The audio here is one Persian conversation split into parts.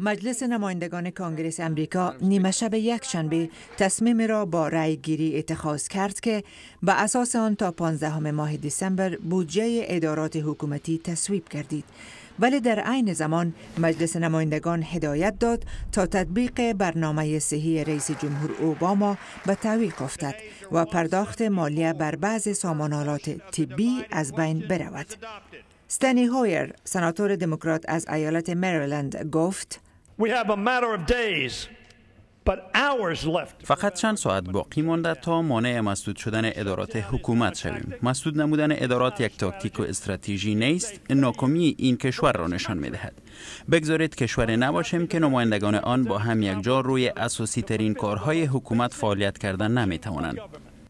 مجلس نمایندگان کانگریس امریکا نیمه شب یک شنبه تصمیم را با رأی گیری اتخاذ کرد که به اساس آن تا 15 ماه دسامبر بودجه ادارات حکومتی تصویب گردید ولی در عین زمان مجلس نمایندگان هدایت داد تا تطبیق برنامه صحی رئیس جمهور اوباما به تعویق افتد و پرداخت مالیه بر بعض سامانالات طبی از بین برود. ستنی هویر، سناتور دموکرات از ایالت مریلند گفت فقط چند ساعت باقی مانده تا مانع مسدود شدن ادارات حکومت شویم مسدود نمودن ادارات یک تاکتیک و استراتژی نیست ناکامی این کشور را نشان میدهد بگذارید کشور نباشیم که نمایندگان آن با هم یک جا روی اساسی ترین کارهای حکومت فعالیت کردن توانند.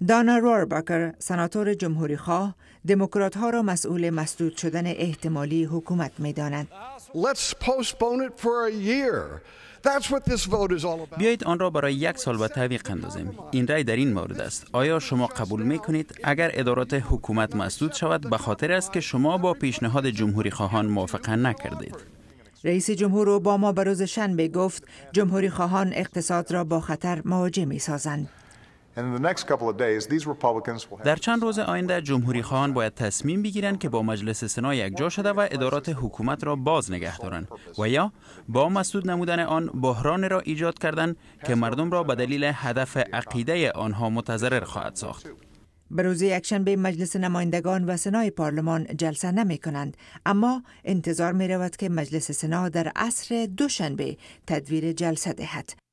دانا روربکر سناتور جمهوری خواه دموکرات ها را مسئول مسدود شدن احتمالی حکومت می دانند. بیایید آن را برای یک سال به تعویق اندازیم. این رأی در این مورد است. آیا شما قبول می کنید اگر ادارات حکومت مسدود شود به خاطر است که شما با پیشنهاد جمهوری خواهان موافقه نکردید؟ رئیس جمهور اوباما به روز شنبه گفت جمهوری خواهان اقتصاد را با خطر مواجه می سازند. در چند روز آینده جمهوری خواهان باید تصمیم بگیرند که با مجلس سنا یکجا شده و ادارات حکومت را باز نگه دارند و یا با مسدود نمودن آن بحران را ایجاد کردند که مردم را به دلیل هدف عقیده آنها متضرر خواهد ساخت. به روز یکشنبه مجلس نمایندگان و سنای پارلمان جلسه نمی کنند اما انتظار می رود که مجلس سنا در عصر دوشنبه تدویر جلسه دهد